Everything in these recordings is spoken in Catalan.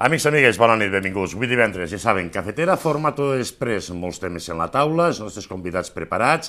Amics, amigues, bona nit, benvinguts. Avui divendres, ja saben, cafetera, tot després, molts temes en la taula, els nostres convidats preparats,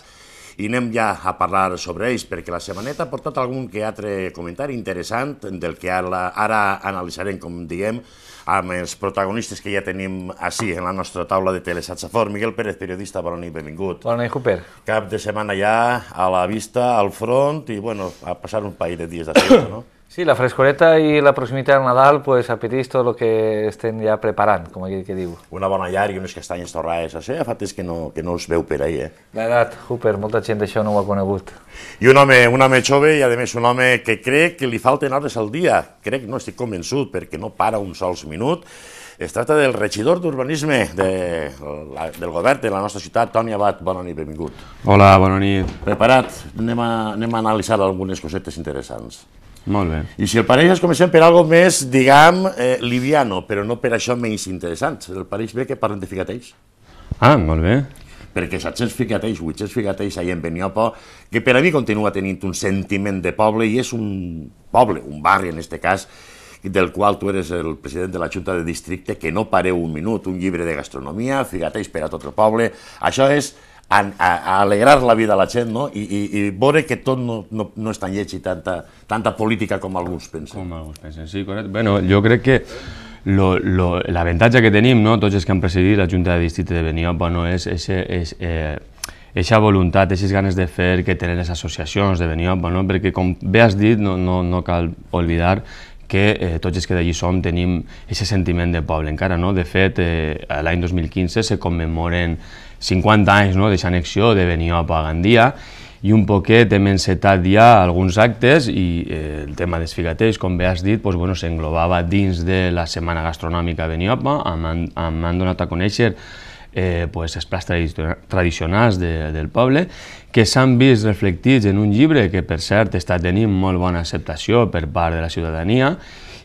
i anem ja a parlar sobre ells, perquè la setmaneta ha portat algun que altre comentari interessant del que ara, ara analitzarem, com diem, amb els protagonistes que ja tenim així en la nostra taula de Telesatxafor. Fort. Miguel Pérez, periodista, bona nit, benvingut. Bona nit, Cooper. Cap de setmana ja a la vista, al front, i bueno, a passar un parell de dies d'això, no? Sí, la frescoreta i la proximitat al Nadal pues, apeteix tot el que estem ja preparant, com aquell que diu. Una bona llar i unes castanyes torrades, això ja fa temps que no, que no es veu per ahí, eh? L'edat, Hooper, molta gent d'això no ho ha conegut. I un home, un home jove i a més un home que crec que li falten hores al dia, crec, no estic convençut, perquè no para un sols minut, es tracta del regidor d'Urbanisme de la, del govern de la nostra ciutat, Toni Abad. Bona nit, benvingut. Hola, bona nit. Preparat? Anem a, anem a analitzar algunes cosetes interessants. Molt bé. I si el pareix es comencem per algo més, diguem, eh, liviano, però no per això menys interessant. El pareix ve que parlen de ficateis. Ah, molt bé. Perquè 700 vuit els ficateis ahir en Beniopo, que per a mi continua tenint un sentiment de poble i és un poble, un barri en este cas, del qual tu eres el president de la Junta de Districte, que no pareu un minut, un llibre de gastronomia, figateix per a tot el poble. Això és a, a alegrar la vida a la gent no? I, i, i veure que tot no, no, no és tan lleig i tanta, tanta política com alguns pensen. Com alguns pensen, sí, correcte. Bueno, jo crec que l'avantatge que tenim, no? tots els que han presidit la Junta de Districte de Beniopa, no? és, és, és eh, eixa voluntat, aquestes ganes de fer que tenen les associacions de Beniopa, no? perquè com bé has dit, no, no, no cal oblidar que eh, tots els que d'allí som tenim aquest sentiment de poble encara. No? De fet, eh, l'any 2015 se commemoren 50 anys no? d'aquesta anexió de Benioff a Gandia i un poquet hem encetat ja alguns actes i eh, el tema dels figateix, com bé has dit, doncs, bueno, s'englobava dins de la Setmana Gastronòmica a Benioff, m'han donat a conèixer eh, pues, els plats tradicionals de, del poble, que s'han vist reflectits en un llibre que, per cert, està tenint molt bona acceptació per part de la ciutadania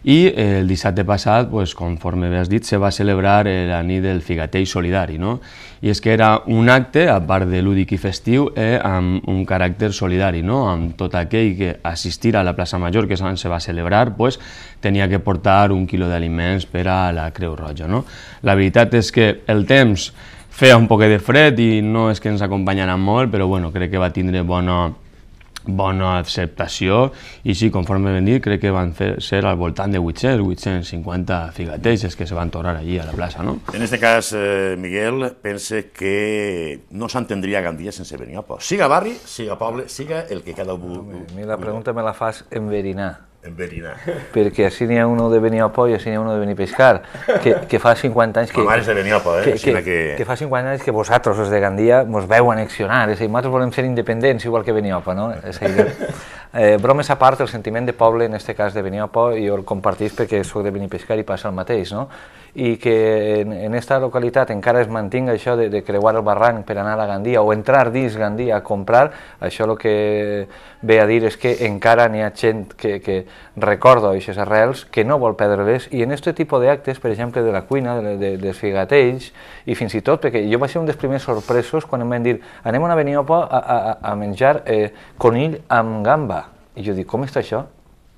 i eh, el dissabte passat, pues, conforme bé has dit, se va celebrar eh, la nit del figatell solidari. No? I és que era un acte, a part de lúdic i festiu, eh, amb un caràcter solidari, no? amb tot aquell que assistir a la plaça Major que se va celebrar, pues, tenia que portar un quilo d'aliments per a la Creu Roja. No? La veritat és que el temps feia un poquet de fred i no és que ens acompanyaran molt, però bueno, crec que va tindre bona, bona acceptació i sí, conforme vam dir, crec que van fer, ser al voltant de 800, 850 figateixes que se van tornar allí a la plaça, no? En este cas, eh, Miguel, pense que no s'entendria Gandia sense poble. Siga barri, siga poble, siga el que cada un... A mi la pregunta me la fas enverinar enverinar. Perquè així n'hi ha uno de poll i així n'hi ha uno de pescar. que, que fa 50 anys que... Ma mare és de poll, eh? Que, que, que... que fa 50 anys que vosaltres, els de Gandia, mos veu annexionar, és a dir, nosaltres volem ser independents igual que poll, no? És a dir, eh, bromes a part, el sentiment de poble, en aquest cas de poll, jo el compartís perquè sóc de pescar i passa el mateix, no? i que en, en esta localitat encara es mantinga això de, de creuar el barranc per anar a Gandia o entrar dins Gandia a comprar, això el que ve a dir és que encara n'hi ha gent que, que recorda aquestes arrels, que no vol perdre res, i en aquest tipus d'actes, per exemple, de la cuina, de, de, dels figatells i fins i tot, perquè jo va ser un dels primers sorpresos quan em van dir anem a una beniopa a, a, a menjar eh, conill amb gamba. I jo dic, com està això?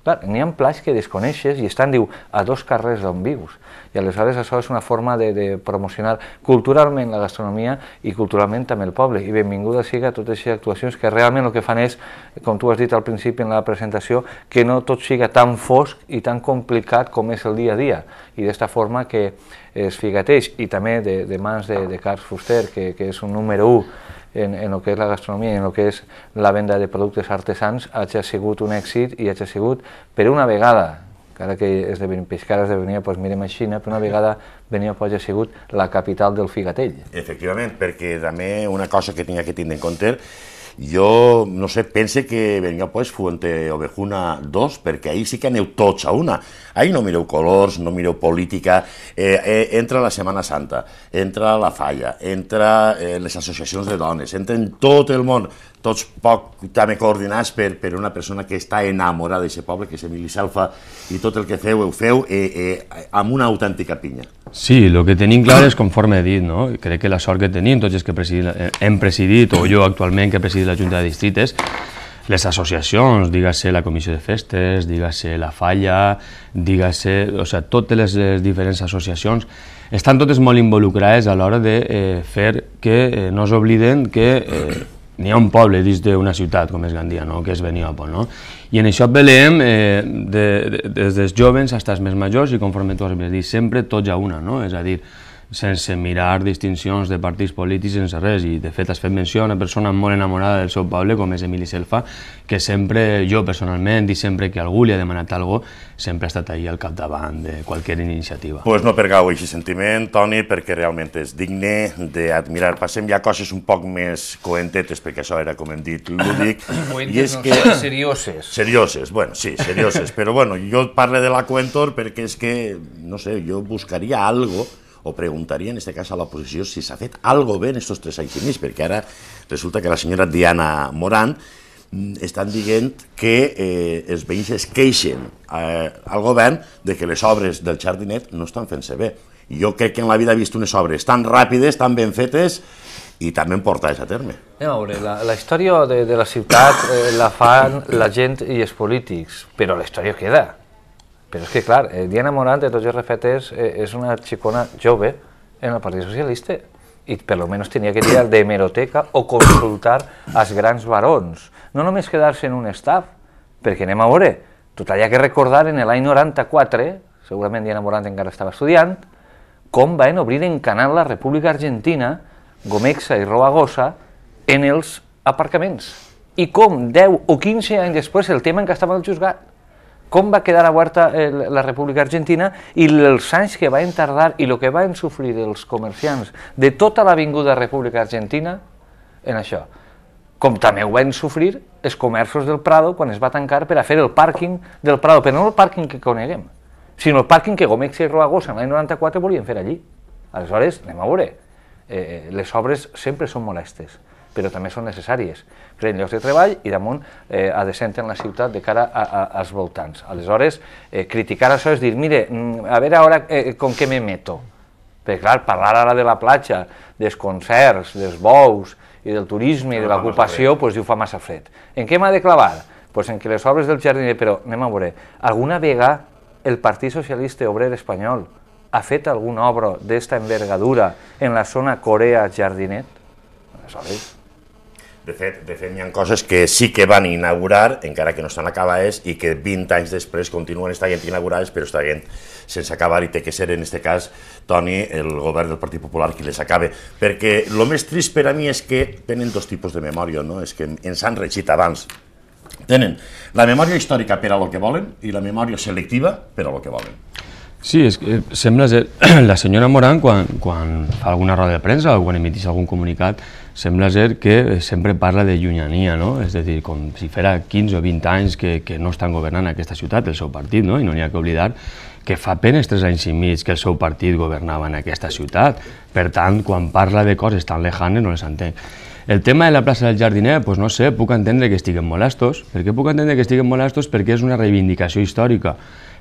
Clar, n'hi ha plats que desconeixes i estan, diu, a dos carrers d'on vius. I aleshores això és una forma de, de promocionar culturalment la gastronomia i culturalment també el poble. I benvinguda siga a totes aquestes actuacions que realment el que fan és, com tu has dit al principi en la presentació, que no tot siga tan fosc i tan complicat com és el dia a dia. I d'esta forma que es figateix, i també de, de mans de, de Carles Fuster, que, que és un número 1 en, en el que és la gastronomia i en el que és la venda de productes artesans hagi sigut un èxit i hagi sigut per una vegada encara que és de és de venir, doncs mirem a Xina, però una vegada venia pues, ha sigut la capital del figatell. Efectivament, perquè també una cosa que tinc que tindre en compte jo, no sé, pense que venga, pues, Fuente Ovejuna 2, perquè ahir sí que aneu tots a una. Ahir no mireu colors, no mireu política, eh, eh, entra la Setmana Santa, entra la Falla, entra eh, les associacions de dones, entra en tot el món, tots poc també coordinats per, per una persona que està enamorada d'aquest poble, que és Emili Salfa, i tot el que feu, ho feu eh, eh, amb una autèntica pinya. Sí, el que tenim clar és, conforme he dit, no? crec que la sort que tenim, tots els que presidit, eh, hem presidit, o jo actualment que presidit la Junta de Distrites, les associacions, diga-se la Comissió de Festes, diga-se la Falla, diga-se... O sigui, totes les, les diferents associacions estan totes molt involucrades a l'hora de eh, fer que eh, no s'obliden que eh, n'hi ha un poble dins d'una ciutat com és Gandia, no? que és Beniopo. No? I en això veiem eh, de, de, des dels jovens fins als més majors i conforme tu has dit sempre tots a una, no? és a dir, sense mirar distincions de partits polítics, sense res, i de fet has fet menció a una persona molt enamorada del seu poble, com és Emili Selfa, que sempre, jo personalment, i sempre que algú li ha demanat alguna cosa, sempre ha estat ahir al capdavant de qualsevol iniciativa. Doncs pues no pergau aquest sentiment, Toni, perquè realment és digne d'admirar. Passem ja coses un poc més coentetes, perquè això era, com hem dit, lúdic. I és no, que... Serioses. Serioses, bueno, sí, serioses. Però bueno, jo parlo de la coentor perquè és que, no sé, jo buscaria algo o preguntaria en aquest cas a l'oposició si s'ha fet algo bé en aquests tres anys i mig, perquè ara resulta que la senyora Diana Morant mm, estan dient que eh, els veïns es queixen eh, al govern de que les obres del jardinet no estan fent-se bé. Jo crec que en la vida he vist unes obres tan ràpides, tan ben fetes, i també em portades a terme. Anem a veure, la, la història de, de la ciutat eh, la fan la gent i els polítics, però la història queda. Però és que, clar, eh, Diana Morant, de tots els refetes, eh, és una xicona jove en el Partit Socialista i per lo menos tenia que tirar d'hemeroteca o consultar als grans barons. No només quedar-se en un staff, perquè anem a veure, tot allà que recordar en l'any 94, segurament Diana Morant encara estava estudiant, com van obrir en canal la República Argentina, Gomexa i Roagosa, en els aparcaments. I com 10 o 15 anys després el tema en què estava el juzgat com va quedar a aberta la República Argentina i els anys que van tardar i el que van sofrir els comerciants de tota l'avinguda República Argentina en això. Com també ho van sofrir els comerços del Prado quan es va tancar per a fer el pàrquing del Prado, però no el pàrquing que coneguem, sinó el pàrquing que Gomex i Roagosa en l'any 94 volien fer allí. Aleshores, anem a veure, eh, eh, les obres sempre són molestes, però també són necessàries creen llocs de treball i damunt eh, adecenten la ciutat de cara a, a, als voltants. Aleshores, eh, criticar això és dir, mire, mm, a veure ara eh, com què me meto. Perquè clar, parlar ara de la platja, dels concerts, dels bous i del turisme i de l'ocupació, doncs pues, diu fa massa fred. En què m'ha de clavar? Pues en que les obres del jardí, però anem a veure, alguna vegada el Partit Socialista Obrer Espanyol ha fet alguna obra d'esta envergadura en la zona Corea-Jardinet? Aleshores, de fet, de fet hi ha coses que sí que van inaugurar, encara que no estan acabades, i que 20 anys després continuen estant inaugurades, però estan sense acabar, i té que ser, en aquest cas, Toni, el govern del Partit Popular qui les acabe. Perquè el més trist per a mi és que tenen dos tipus de memòria, no? És que ens han regit abans. Tenen la memòria històrica per a lo que volen i la memòria selectiva per a lo que volen. Sí, és que eh, sembla ser... La senyora Morán, quan, quan fa alguna roda de premsa o quan emitís algun comunicat, sembla ser que sempre parla de llunyania, no? és a dir, com si fera 15 o 20 anys que, que no estan governant aquesta ciutat, el seu partit, no? i no n'hi ha que oblidar que fa apenes 3 anys i mig que el seu partit governava en aquesta ciutat. Per tant, quan parla de coses tan lejanes no les entenc. El tema de la plaça del jardiner, pues no sé, puc entendre que estiguen molestos. Per què puc entendre que estiguen molestos? Perquè és una reivindicació històrica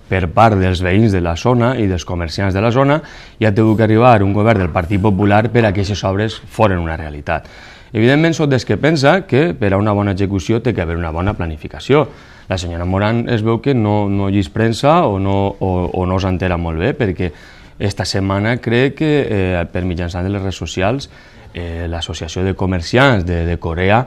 per part dels veïns de la zona i dels comerciants de la zona i ha hagut d'arribar arribar un govern del Partit Popular per a que aquestes obres foren una realitat. Evidentment, sóc des que pensa que per a una bona execució té que haver una bona planificació. La senyora Moran es veu que no, no llis premsa o no, o, o no s'entera molt bé, perquè esta setmana crec que eh, per mitjançant de les redes socials eh, l'Associació de Comerciants de, de Corea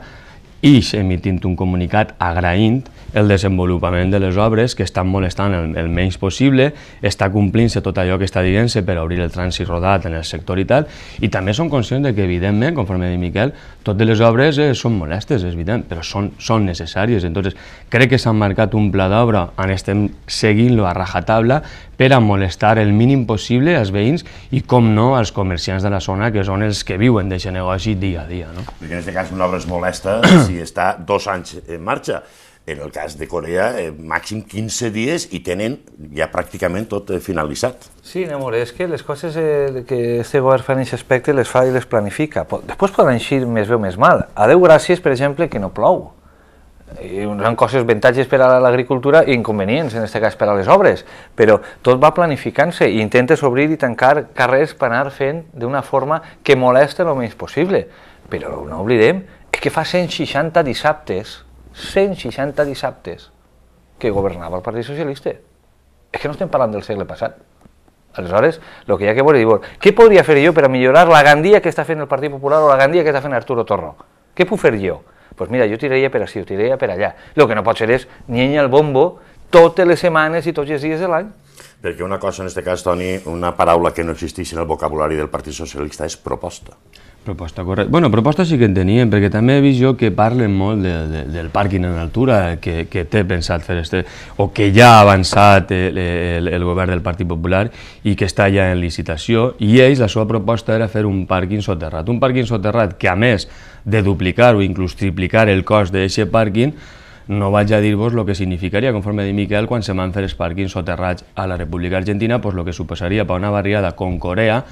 ix emitint un comunicat agraint el desenvolupament de les obres, que estan molestant el, el menys possible, està complint-se tot allò que està dient-se per obrir el trànsit rodat en el sector i tal, i també som conscients de que, evidentment, conforme de Miquel, totes les obres eh, són molestes, és evident, però són, són necessàries. Entonces, crec que s'ha marcat un pla d'obra en estem seguint-lo a rajatabla per a molestar el mínim possible als veïns i, com no, als comerciants de la zona, que són els que viuen d'aquest negoci dia a dia. No? Perquè en aquest cas una obra és molesta si està dos anys en marxa en el cas de Corea, eh, màxim 15 dies i tenen ja pràcticament tot eh, finalitzat. Sí, no, és que les coses eh, que este govern fa en aquest aspecte les fa i les planifica. Després poden eixir més bé o més mal. A Déu gràcies, per exemple, que no plou. Hi eh, ha coses, avantatges per a l'agricultura i inconvenients, en aquest cas, per a les obres. Però tot va planificant-se i intentes obrir i tancar carrers per anar fent d'una forma que molesta el menys possible. Però no oblidem que fa 160 dissabtes 160 dissabtes que governava el Partit Socialista. És que no estem parlant del segle passat. Aleshores, el que hi ha que veure, diuen, què podria fer jo per a millorar la gandia que està fent el Partit Popular o la gandia que està fent Arturo Torro? Què puc fer jo? Doncs pues mira, jo tiraria per ací, tiraria per allà. El que no pot ser és nyenya al bombo totes les setmanes i tots els dies de l'any. Perquè una cosa, en aquest cas, Toni, una paraula que no existeix en el vocabulari del Partit Socialista és proposta. Proposta correcta. Bueno, proposta sí que en teníem, perquè també he vist jo que parlen molt de, de, del pàrquing en altura que, que té pensat fer este, o que ja ha avançat el, el, el govern del Partit Popular i que està ja en licitació, i ells la seva proposta era fer un pàrquing soterrat. Un pàrquing soterrat que, a més de duplicar o inclús triplicar el cost d'aquest pàrquing, no vaig a dir-vos el que significaria, conforme de Miquel, quan se van fer els pàrquings soterrats a la República Argentina, doncs pues el que suposaria per una barriada com Corea,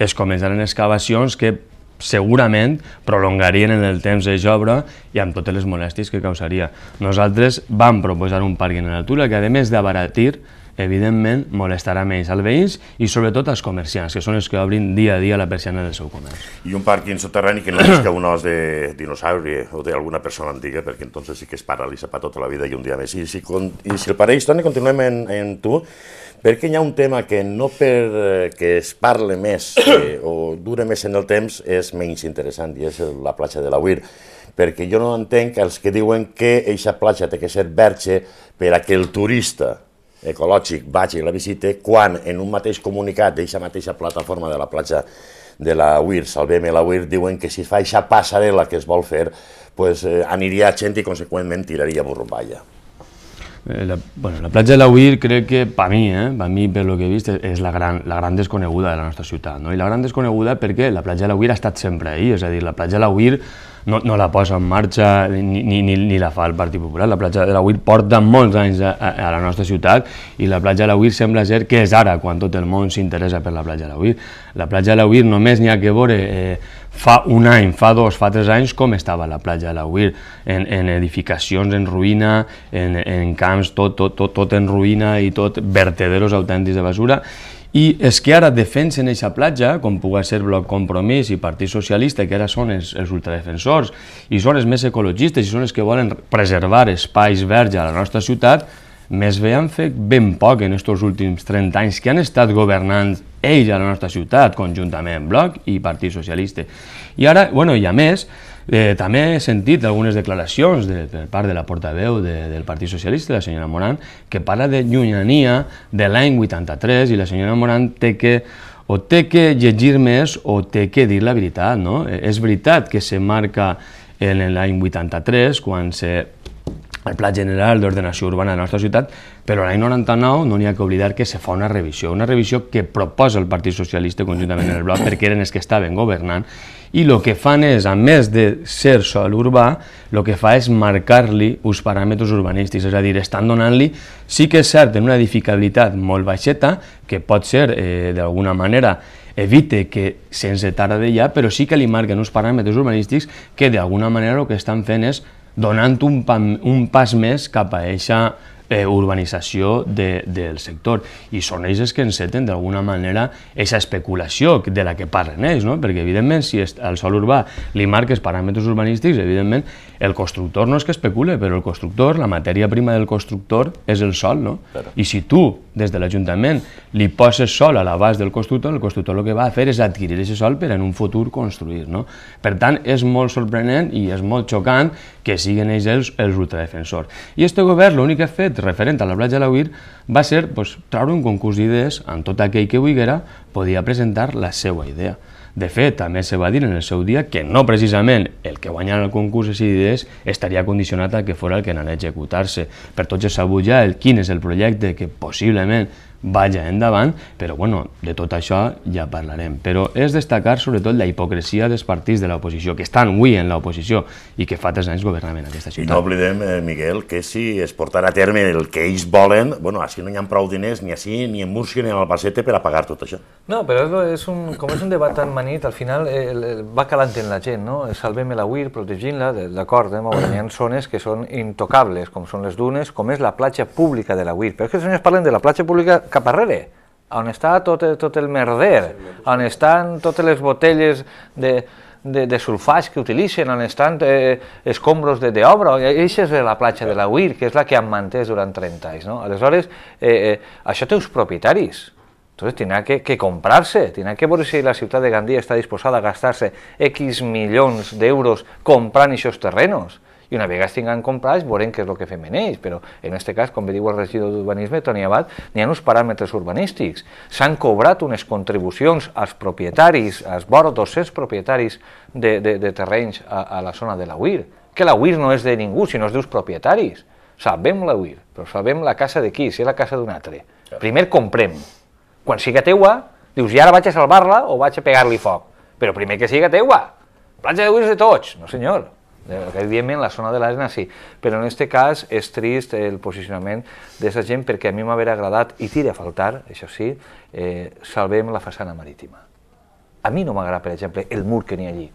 es començaran excavacions que segurament prolongarien en el temps de obra i amb totes les molèsties que causaria. Nosaltres vam proposar un pàrquing en altura que, a més d'abaratir, evidentment molestarà més als veïns i sobretot als comerciants, que són els que obrin dia a dia la persiana del seu comerç. I un pàrquing soterrani que no és que un os de dinosauri o d'alguna persona antiga, perquè entonces sí que es paralitza per tota la vida i un dia més. I si, i si el pareix, Toni, continuem en, en tu, perquè hi ha un tema que no per eh, que es parle més eh, o dure més en el temps és menys interessant i és la platja de la Uir perquè jo no entenc els que diuen que eixa platja té que ser verge per a que el turista ecològic vagi a la visita quan en un mateix comunicat d'eixa mateixa plataforma de la platja de la UIR, Salvem la UIR, diuen que si fa eixa passarel·la que es vol fer, pues, eh, aniria gent i, conseqüentment, tiraria borrumballa. Eh, la, bueno, la platja de la Uir crec que, per mi, eh, per mi, per lo que he vist, és la gran, la gran desconeguda de la nostra ciutat. No? I la gran desconeguda perquè la platja de la Uir ha estat sempre ahir, és a dir, la platja de la Uir no, no la posa en marxa ni, ni, ni la fa el Partit Popular. La platja de la Uir porta molts anys a, a la nostra ciutat i la platja de la Uir sembla ser que és ara quan tot el món s'interessa per la platja de la Uir. La platja de la Uir només n'hi ha que veure eh, fa un any, fa dos, fa tres anys, com estava la platja de la Uir, en, en edificacions en ruïna, en, en camps, tot, tot, tot, tot en ruïna i tot vertederos autèntics de basura, i és que ara defensen aquesta platja, com pugui ser Bloc Compromís i Partit Socialista, que ara són els, els ultradefensors, i són els més ecologistes, i són els que volen preservar espais verds a la nostra ciutat, més bé han fet ben poc en aquests últims 30 anys que han estat governant ells a la nostra ciutat, conjuntament, Bloc i Partit Socialista. I ara, bueno, i a més, eh, també he sentit algunes declaracions de, per part de la portaveu de, del Partit Socialista, la senyora Morant, que parla de llunyania de l'any 83 i la senyora Morant té que o té que llegir més o té que dir la veritat, no? Eh, és veritat que se marca en l'any 83, quan se el Pla General d'Ordenació Urbana de la nostra ciutat, però l'any 99 no n'hi ha que oblidar que se fa una revisió, una revisió que proposa el Partit Socialista conjuntament amb el Bloc, perquè eren els que estaven governant, i el que fan és, a més de ser sol urbà, el que fa és marcar-li uns paràmetres urbanístics, és a dir, estan donant-li, sí que és cert, en una edificabilitat molt baixeta, que pot ser, eh, d'alguna manera, evite que sense tarda ja, però sí que li marquen uns paràmetres urbanístics que d'alguna manera el que estan fent és donant un, pan, un pas més cap a eixa eh, urbanització de, del sector. I són ells els que enceten d'alguna manera aquesta especulació de la que parlen ells, no? perquè evidentment si al sol urbà li marques paràmetres urbanístics, evidentment el constructor no és que especule, però el constructor, la matèria prima del constructor és el sol, no? Claro. I si tu des de l'Ajuntament li poses sol a l'abast del constructor, el constructor el que va a fer és adquirir aquest sol per en un futur construir. No? Per tant, és molt sorprenent i és molt xocant que siguin ells els, els ultradefensors. I este govern l'únic que ha fet referent a la platja de UIR va ser pues, treure un concurs d'idees en tot aquell que volguera podia presentar la seva idea. De fet, també se va dir en el seu dia que no precisament el que guanyara el concurs de CIDES estaria condicionat a que fora el que anava a executar-se. Per tots és sabut ja el, quin és el projecte que possiblement vaja endavant, però bueno, de tot això ja parlarem. Però és destacar sobretot la hipocresia dels partits de l'oposició, que estan avui en l'oposició i que fa tres anys governament aquesta ciutat. I no oblidem, eh, Miguel, que si es portarà a terme el que ells volen, bueno, així no hi ha prou diners ni així, ni en Múrcia, ni en Albacete per a pagar tot això. No, però és un, com és un debat tan manit, al final eh, el, va calant en la gent, no? Salvem-la UIR, protegint-la, d'acord, eh, hi ha zones que són intocables, com són les dunes, com és la platja pública de la UIR. Però és que els senyors parlen de la platja pública cap arrere, on està tot, tot el merder, on estan totes les botelles de, de, de sulfats que utilitzen, on estan eh, escombros d'obra, això és la platja de la UIR, que és la que han mantès durant 30 anys. No? Aleshores, eh, eh, això té uns propietaris, entonces tindrà que, que comprar-se, tindrà que veure si la ciutat de Gandia està disposada a gastar-se X milions d'euros comprant aquests terrenos i una vegada es tinguin comprats veurem què és el que fem en ells, però en aquest cas, com bé diu el regidor d'Urbanisme, Toni Abad, n'hi ha uns paràmetres urbanístics. S'han cobrat unes contribucions als propietaris, als vora 200 propietaris de, de, de terrenys a, a la zona de la UIR, que la UIR no és de ningú, sinó és dels propietaris. Sabem la UIR, però sabem la casa de qui, si és la casa d'un altre. Primer comprem. Quan siga teua, dius, i ara vaig a salvar-la o vaig a pegar-li foc. Però primer que siga teua. Platja de UIR és de tots. No, senyor. Evidentment, eh, la zona de l'arena sí, però en aquest cas és trist el posicionament d'aquesta gent perquè a mi m'hauria agradat, i tira a faltar, això sí, eh, salvem la façana marítima. A mi no m'agrada, per exemple, el mur que n'hi ha allí.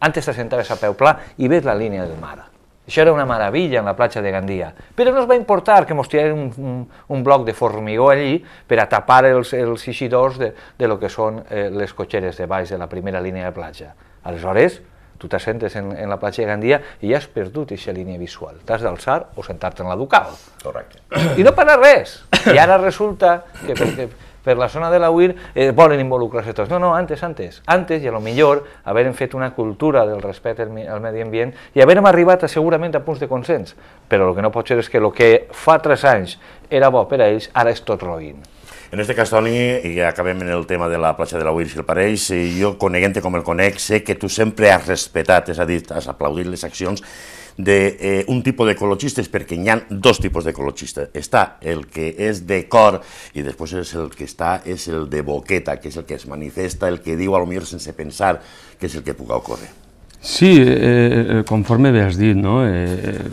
Antes t'assentaves a peu pla i ves la línia del mar. Això era una meravella en la platja de Gandia. Però no es va importar que mos tiraren un, un, un bloc de formigó allí per a tapar els, els eixidors de, de lo que són eh, les cotxeres de baix de la primera línia de platja. Aleshores, tu sentes en, en la platja de Gandia i ja has perdut aquesta línia visual. T'has d'alçar o sentar-te en la Ducal. Correcte. I no passa res. I ara resulta que perquè per la zona de la UIR eh, volen involucrar-se tots. No, no, antes, antes. Antes, i a lo millor, haver fet una cultura del respecte al, al medi ambient i haver arribat a, segurament a punts de consens. Però el que no pot ser és que el que fa tres anys era bo per a ells, ara és tot roïn. En este cas, Toni, i acabem en el tema de la platja de la Uir, i el pareix, jo coneguent-te com el conec, sé que tu sempre has respetat, és a dir, has aplaudit les accions d'un eh, un tipus d'ecologistes, perquè hi ha dos tipus d'ecologistes. Està el que és de cor i després és el que està és el de boqueta, que és el que es manifesta, el que diu a lo sense pensar, que és el que puga ocórrer. Sí, eh, eh conforme bé has dit, no? Eh, eh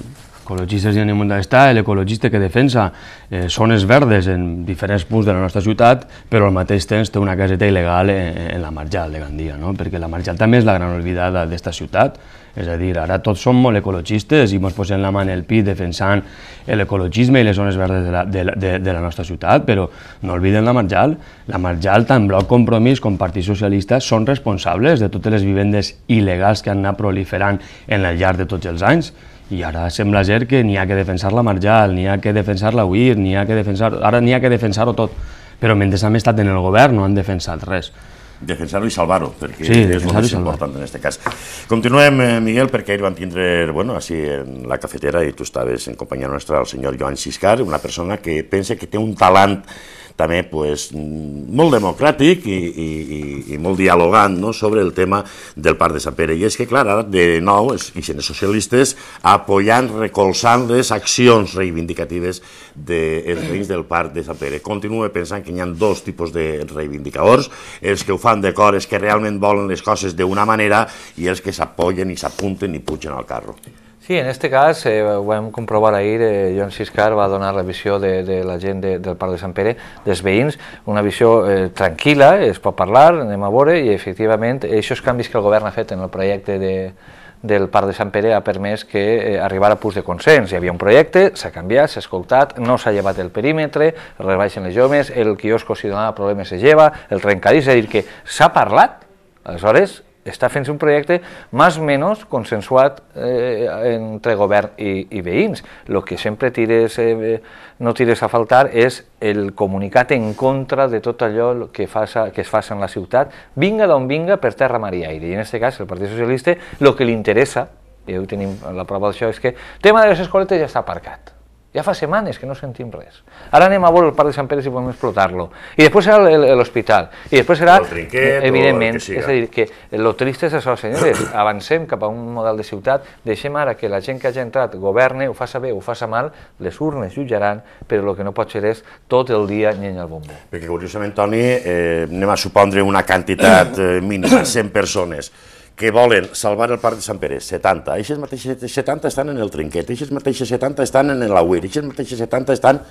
Ecologistes i d'estar, l'ecologista que defensa eh, zones verdes en diferents punts de la nostra ciutat, però al mateix temps té una caseta il·legal en, la marjal de Gandia, no? perquè la marjal també és la gran oblidada d'esta ciutat, és a dir, ara tots som molt ecologistes i ens posem la mà en el pit defensant l'ecologisme i les zones verdes de la, de, la nostra ciutat, però no obliden la Marjal. La Marjal, tant Bloc Compromís com Partit Socialista, són responsables de totes les vivendes il·legals que han anat proliferant en el llarg de tots els anys. I ara sembla ser que n'hi ha que defensar la marjal, n'hi ha que defensar la UIR, n'hi ha que defensar... Ara n'hi ha que defensar-ho tot. Però mentre hem estat en el govern no han defensat res. Defensar-ho i salvar-ho, perquè sí, és el més important en aquest cas. Continuem, eh, Miguel, perquè ahir vam tindre, bueno, així en la cafetera, i tu estaves en companyia nostra, el senyor Joan Siscar, una persona que pensa que té un talent també pues, molt democràtic i, i, i, i molt dialogant no? sobre el tema del Parc de Sant Pere. I és que, clar, ara de nou els higienes socialistes apoyant, recolzant les accions reivindicatives dels de, veïns del Parc de Sant Pere. Continua pensant que hi ha dos tipus de reivindicadors, els que ho fan de cor, els que realment volen les coses d'una manera i els que s'apoyen i s'apunten i pugen al carro. Sí, en aquest cas, eh, ho vam comprovar ahir, eh, Joan Siscar va donar la visió de, de la gent de, del Parc de Sant Pere, dels veïns, una visió eh, tranquil·la, es pot parlar, anem a veure, i efectivament, aquests canvis que el govern ha fet en el projecte de, del Parc de Sant Pere ha permès que eh, arribar a punts de consens. Hi havia un projecte, s'ha canviat, s'ha escoltat, no s'ha llevat el perímetre, rebaixen les jomes, el quiosco si donava problemes se lleva, el trencadís, és a dir, que s'ha parlat, aleshores està fent un projecte més o menys consensuat eh, entre govern i, i veïns. El que sempre tires, eh, no tires a faltar és el comunicat en contra de tot allò que, faça, que es fa en la ciutat, vinga d'on vinga, per terra, mar i aire. I en aquest cas, el Partit Socialista, el que li interessa, i avui tenim la prova d'això, és que el tema de les escoletes ja està aparcat. Ja fa setmanes que no sentim res. Ara anem a veure el Parc de Sant Pere si podem explotar-lo. I després serà l'hospital. I després serà, el trinquet, evidentment, el és a dir, que lo trist és això, senyores, avancem cap a un model de ciutat, deixem ara que la gent que hagi entrat governe, ho faça bé o ho faça mal, les urnes jutjaran, però el que no pot ser és tot el dia nyeny al bombo. Perquè curiosament, Toni, eh, anem a supondre una quantitat eh, mínima, 100 persones que volen salvar el Parc de Sant Pere, 70. Eixes mateixes 70 estan en el Trinquet, eixes mateixes 70 estan en l'Auer, aixes eixes mateixes 70 estan...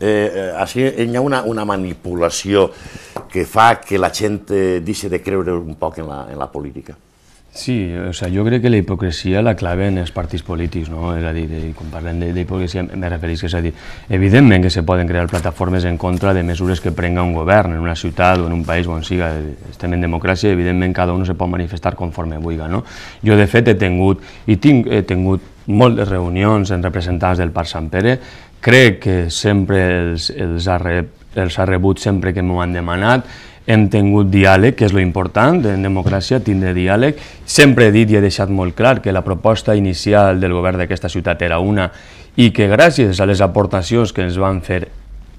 Eh, eh, així hi ha una, una manipulació que fa que la gent eh, deixi de creure un poc en la, en la política. Sí, o sea, jo crec que la hipocresia la clave en els partits polítics, no? És a dir, quan parlem d'hipocresia me refereix que és a dir, evidentment que se poden crear plataformes en contra de mesures que prenga un govern en una ciutat o en un país on siga, estem en democràcia, evidentment cada un se pot manifestar conforme vulgui, no? Jo, de fet, he tingut, i tinc, he tingut moltes reunions amb representants del Parc Sant Pere, crec que sempre els, els ha rep els ha rebut sempre que m'ho han demanat, hem tingut diàleg, que és lo important en democràcia, tindre diàleg. Sempre he dit i he deixat molt clar que la proposta inicial del govern d'aquesta ciutat era una i que gràcies a les aportacions que ens van fer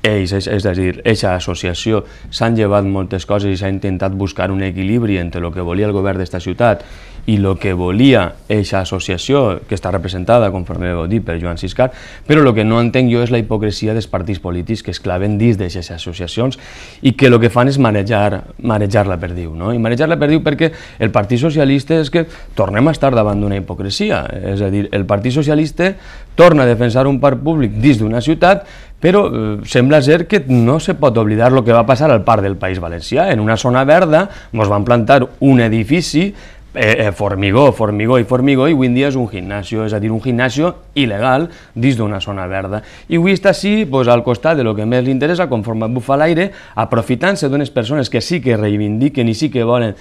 ells, és, és a dir, aquesta associació, s'han llevat moltes coses i s'ha intentat buscar un equilibri entre el que volia el govern d'esta ciutat i el que volia aquesta associació, que està representada, conforme heu dit, per Joan Siscar, però el que no entenc jo és la hipocresia dels partits polítics que es claven dins d'aquestes associacions i que el que fan és manejar, manejar la perdiu, no? I manejar la perdiu perquè el Partit Socialista és que tornem a estar davant d'una hipocresia, és a dir, el Partit Socialista torna a defensar un parc públic dins d'una ciutat però eh, sembla ser que no se pot oblidar el que va passar al parc del País Valencià. En una zona verda ens van plantar un edifici eh, eh, formigó, formigó i formigó, i avui en dia és un gimnasio, és a dir, un gimnasio il·legal dins d'una zona verda. I avui està així, pues, al costat de lo que més li interessa, conforme bufa l'aire, aprofitant-se d'unes persones que sí que reivindiquen i sí que volen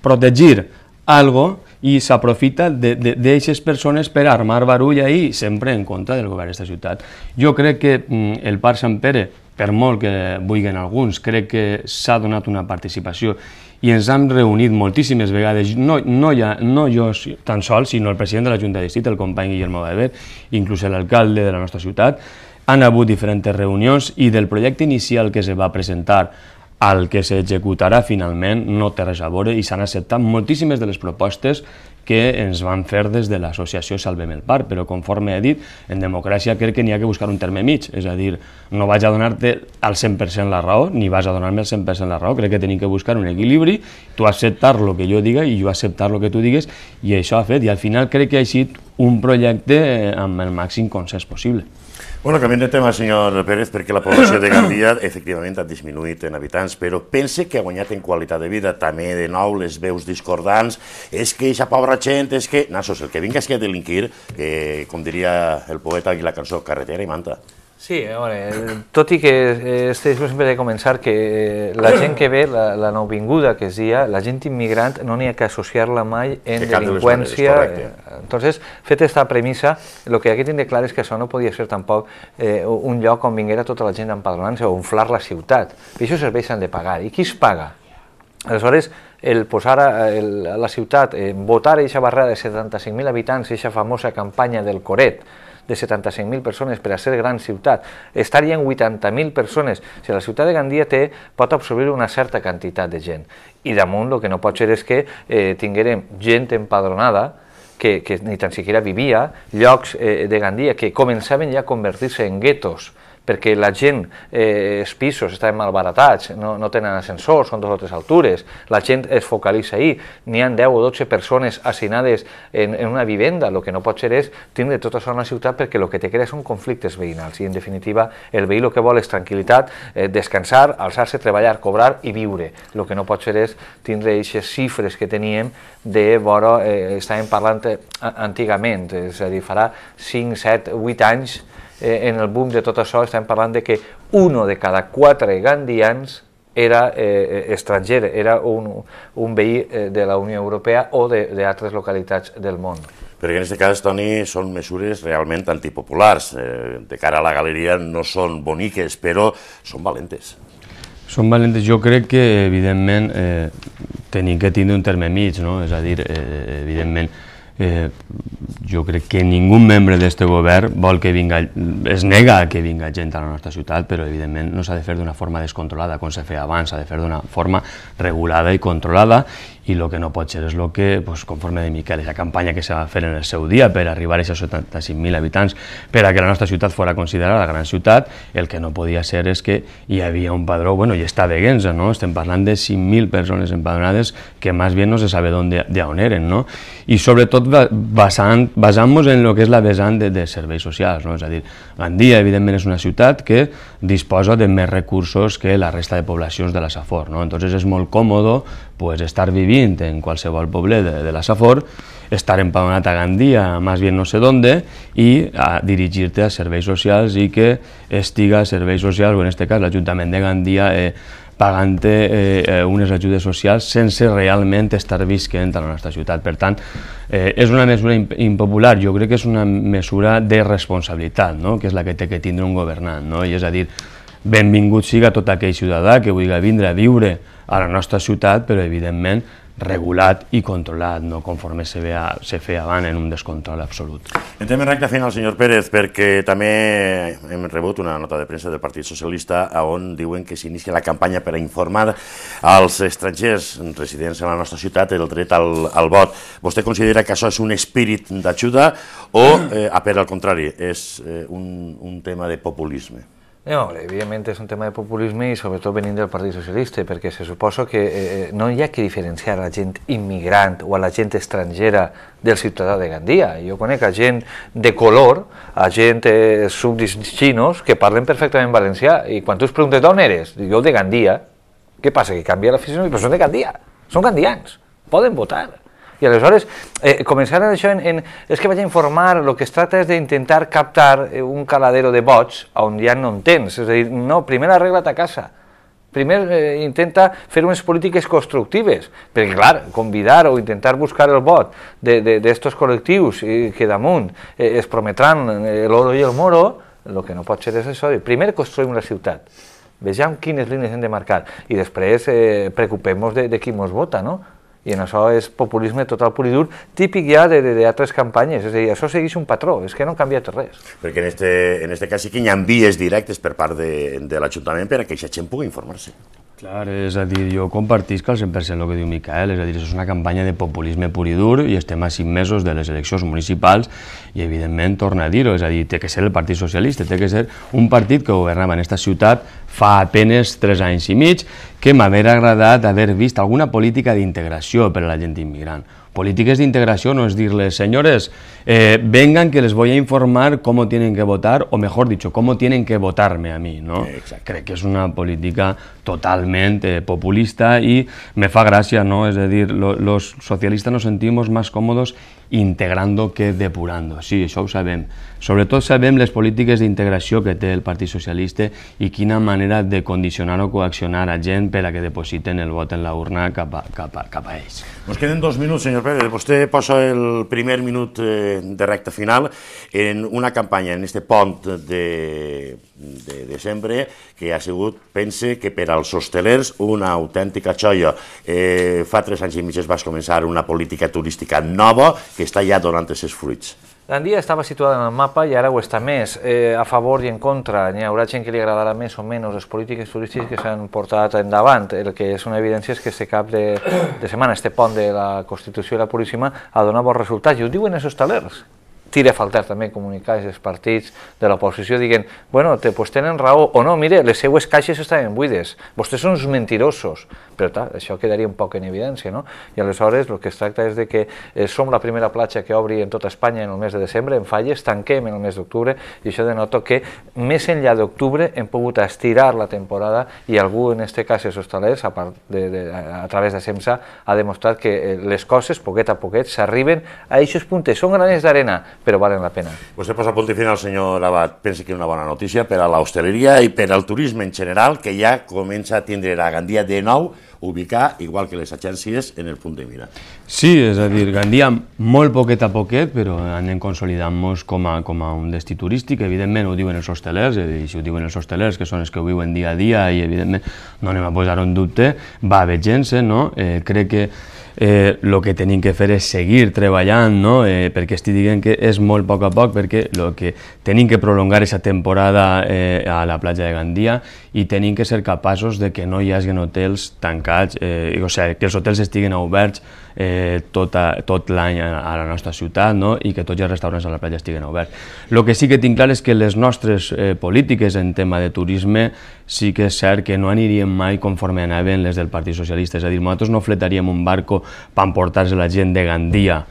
protegir algo, i s'aprofita d'aquestes persones per armar barull i sempre en contra del govern d'aquesta ciutat. Jo crec que mm, el Parc Sant Pere, per molt que vulguin alguns, crec que s'ha donat una participació i ens hem reunit moltíssimes vegades, no, no, ja, no jo tan sols, sinó el president de la Junta de Districte, el company Guillermo Weber, inclús l'alcalde de la nostra ciutat, han hagut diferents reunions i del projecte inicial que se va presentar el que s'executarà finalment no té res a veure i s'han acceptat moltíssimes de les propostes que ens van fer des de l'associació Salvem el Parc, però conforme he dit, en democràcia crec que n'hi ha que buscar un terme mig, és a dir, no vaig a donar-te al 100% la raó, ni vas a donar-me al 100% la raó, crec que tenim que buscar un equilibri, tu acceptar el que jo diga i jo acceptar el que tu digues, i això ha fet, i al final crec que ha eixit un projecte amb el màxim consens possible. Bueno, canviem de tema, senyor Pérez, perquè la població de Gandia efectivament ha disminuït en habitants, però pense que ha guanyat en qualitat de vida. També, de nou, les veus discordants, és que aquesta pobra gent, és que... Nassos, el que vinga és que delinquir, eh, com diria el poeta i la cançó, carretera i manta. Sí, a veure, tot i que eh, estic sempre de començar que eh, la gent que ve, la, la nouvinguda que es dia, la gent immigrant, no n'hi ha que associar-la mai en que delinqüència. Maneres, eh, Entonces, fet aquesta premissa, el que aquí tinc de clar és que això no podia ser tampoc eh, un lloc on vinguera tota la gent empadronant-se o inflar la ciutat. I això serveis s'han de pagar. I qui es paga? Aleshores, el posar a, el, a la ciutat, eh, votar a aquesta barrera de 75.000 habitants, aquesta famosa campanya del Coret, de 75.000 persones per a ser gran ciutat, estarien 80.000 persones. Si la ciutat de Gandia té, pot absorbir una certa quantitat de gent. I damunt el que no pot ser és que eh, gent empadronada, que, que ni tan siquiera vivia, llocs eh, de Gandia que començaven ja a convertir-se en guetos, perquè la gent, eh, els pisos estan malbaratats, no, no tenen ascensors, són dues o tres altures, la gent es focalitza ahir, n'hi ha 10 o 12 persones assignades en, en una vivenda, el que no pot ser és tindre tota zona a la ciutat perquè el que te crea són conflictes veïnals i en definitiva el veí el que vol és tranquil·litat, eh, descansar, alçar-se, treballar, cobrar i viure. El que no pot ser és tindre aquestes xifres que teníem de vora, eh, estàvem parlant eh, antigament, és a dir, farà 5, 7, 8 anys eh, en el boom de tot això estem parlant de que uno de cada quatre gandians era eh, estranger, era un, un veí eh, de la Unió Europea o d'altres localitats del món. Perquè en aquest cas, Toni, són mesures realment antipopulars. Eh, de cara a la galeria no són boniques, però són valentes. Són valentes. Jo crec que, evidentment, eh, tenim que tindre un terme mig, no? És a dir, eh, evidentment, eh, eh, jo crec que ningú membre d'aquest govern vol que vinga, es nega que vinga gent a la nostra ciutat, però evidentment no s'ha de fer d'una forma descontrolada, com s'ha fet abans, s'ha de fer d'una forma regulada i controlada i el que no pot ser és el que, pues, conforme de Miquel, és la campanya que s'ha fer en el seu dia per arribar a aquests 75.000 habitants, per a que la nostra ciutat fora considerada la gran ciutat, el que no podia ser és que hi havia un padró, bueno, i està de Gensa, no? estem parlant de 5.000 persones empadronades que més bé no se sabe d'on eren, no? i sobretot basant-nos en el que és la vessant de, de serveis socials, no? és a dir, Gandia evidentment és una ciutat que disposa de més recursos que la resta de poblacions de la Safor, no? entonces és molt còmode pues, estar vivint en qualsevol poble de, de la Safor, estar empadonat a Gandia, més bé no sé d'onde, i dirigir-te a serveis socials i que estiga a serveis socials, o en aquest cas l'Ajuntament de Gandia, eh, pagant eh, eh, unes ajudes socials sense realment estar visquent a la nostra ciutat. Per tant, eh, és una mesura impopular, jo crec que és una mesura de responsabilitat, no? que és la que té que tindre un governant, no? i és a dir, benvingut siga tot aquell ciutadà que vulgui vindre a viure a la nostra ciutat, però evidentment regulat i controlat, no conforme se, se feia abans en un descontrol absolut. Entrem en recta final, senyor Pérez, perquè també hem rebut una nota de premsa del Partit Socialista on diuen que s'inicia la campanya per a informar als estrangers residents a la nostra ciutat el dret al, al vot. Vostè considera que això és un espírit d'ajuda o, eh, a per al contrari, és eh, un, un tema de populisme? No, evidentment és un tema de populisme i sobretot venint del Partit Socialista, perquè se suposa que eh, eh no hi ha que diferenciar la gent immigrant o a la gent estrangera del ciutadà de Gandia. Jo conec a gent de color, a gent eh, subdixinos, que parlen perfectament valencià i quan tu es preguntes d'on eres, jo de Gandia, què passa, que canvia l'afició? Però són de Gandia, són gandians, poden votar. I aleshores, eh, començant això en, en... És que vaig a informar, el que es tracta és d'intentar captar eh, un caladero de bots on ja no en tens. És a dir, no, primer arregla't a casa. Primer eh, intenta fer unes polítiques constructives, perquè clar, convidar o intentar buscar el vot d'aquests de, col·lectius eh, que damunt eh, es prometran eh, l'oro i el moro, el que no pot ser és això, primer construïm la ciutat, vegem quines línies hem de marcar i després eh, preocupem-nos de, de qui ens vota, no? I en això és populisme total pur i dur, típic ja d'altres campanyes, és a dir, això segueix un patró, és que no han canviat res. Perquè en este, en este cas sí que hi ha vies directes per part de, de l'Ajuntament per a que aquesta gent pugui informar-se. Clar, és a dir, jo compartisc al 100% el que diu Miquel, és a dir, és una campanya de populisme pur i dur i estem a 5 mesos de les eleccions municipals i evidentment torna a dir-ho, és a dir, té que ser el Partit Socialista, té que ser un partit que governava en aquesta ciutat fa apenes 3 anys i mig que hubiera agradado haber visto alguna política de integración para la gente inmigrante. Políticas de integración no es decirles, señores, eh, vengan que les voy a informar cómo tienen que votar, o mejor dicho, cómo tienen que votarme a mí, no? cree que es una política totalmente eh, populista y me fa gracia, no? Es decir, los socialistas nos sentimos más cómodos integrando que depurando. Sí, això ho sabem. Sobretot sabem les polítiques d'integració que té el Partit Socialista i quina manera de condicionar o coaccionar a gent per a que depositen el vot en la urna cap a, cap a, cap a ells. Ens queden dos minuts, senyor Pérez. Vostè posa el primer minut eh, de recta final en una campanya, en este pont de, de desembre, que ha sigut, pense, que per als hostelers una autèntica xoia. Eh, fa tres anys i mig es va començar una política turística nova que està ja donant els seus fruits. Gandia estava situada en el mapa i ara ho està més, eh, a favor i en contra. N'hi haurà gent que li agradarà més o menys les polítiques turístiques que s'han portat endavant. El que és una evidència és que aquest cap de, de setmana, este pont de la Constitució i la Puríssima, ha donat bons resultats. I ho diuen els hostalers, tira a faltar també comunicar als partits de l'oposició dient, bueno, te, pues tenen raó, o no, mire, les seues caixes estaven buides, vostès són uns mentirosos, però tal, això quedaria un poc en evidència, no? I aleshores el que es tracta és de que eh, som la primera platja que obri en tota Espanya en el mes de desembre, en falles, tanquem en el mes d'octubre, i això denota que més enllà d'octubre hem pogut estirar la temporada i algú, en aquest cas, els hostalers, a, part de, de, a, través de SEMSA, ha demostrat que eh, les coses, poquet a poquet, s'arriben a aquests puntes, són granes d'arena, però valen la pena. Vostè posa punt i final, senyor Labat. Pensi que és una bona notícia per a l'hostaleria i per al turisme en general, que ja comença a tindre la Gandia de nou ubicar, igual que les agències, en el punt de mira. Sí, és a dir, Gandia molt poquet a poquet, però anem consolidant-nos com, a, com a un destí turístic. Evidentment ho diuen els hostalers, i si ho diuen els hostalers, que són els que ho viuen dia a dia, i evidentment no anem a posar-ho en dubte, va veient-se, no? Eh, crec que eh, el que tenim que fer és seguir treballant, no? eh, perquè estic dient que és molt a poc a poc, perquè el que tenim que prolongar la temporada eh, a la platja de Gandia i tenim que ser capaços de que no hi hagi hotels tancats, eh, o sigui, que els hotels estiguen oberts eh, tot, tot l'any a, la nostra ciutat no? i que tots els restaurants a la platja estiguen oberts. El que sí que tinc clar és que les nostres eh, polítiques en tema de turisme sí que és cert que no aniríem mai conforme anaven les del Partit Socialista. És a dir, nosaltres no fletaríem un barco per emportar-se la gent de Gandia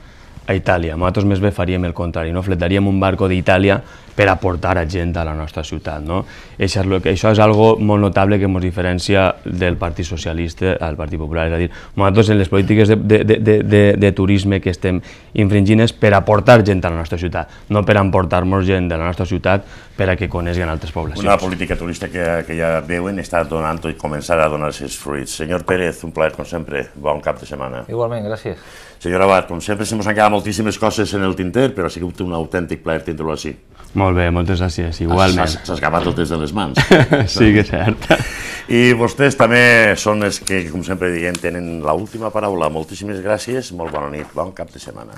a Itàlia. Nosaltres més bé faríem el contrari, no? fletaríem un barco d'Itàlia per aportar a gent a la nostra ciutat. No? Això, és, això és algo molt notable que ens diferencia del Partit Socialista al Partit Popular. És a dir, nosaltres en les polítiques de, de, de, de, de turisme que estem infringint és per aportar gent a la nostra ciutat, no per emportar-nos gent de la nostra ciutat per a que conesguen altres poblacions. Una política turista que, que ja veuen està donant i començarà a donar els seus fruits. Senyor Pérez, un plaer com sempre. Bon cap de setmana. Igualment, gràcies. Senyor Abad, com sempre, se'm han quedat moltíssimes coses en el tinter, però ha sigut un autèntic plaer tindre-lo així. Molt bé, moltes gràcies, igualment. S'ha escapat tot des de les mans. sí, que és cert. I vostès també són els que, com sempre diguem, tenen l'última última paraula. Moltíssimes gràcies, molt bona nit, bon cap de setmana.